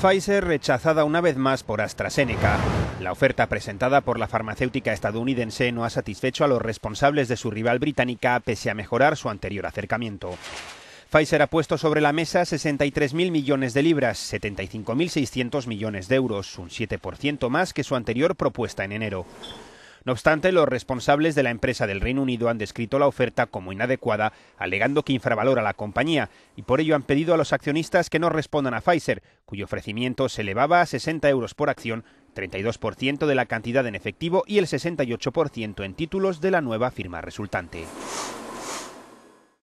Pfizer rechazada una vez más por AstraZeneca. La oferta presentada por la farmacéutica estadounidense no ha satisfecho a los responsables de su rival británica pese a mejorar su anterior acercamiento. Pfizer ha puesto sobre la mesa 63.000 millones de libras, 75.600 millones de euros, un 7% más que su anterior propuesta en enero. No obstante, los responsables de la empresa del Reino Unido han descrito la oferta como inadecuada, alegando que infravalora la compañía, y por ello han pedido a los accionistas que no respondan a Pfizer, cuyo ofrecimiento se elevaba a 60 euros por acción 32% de la cantidad en efectivo y el 68% en títulos de la nueva firma resultante.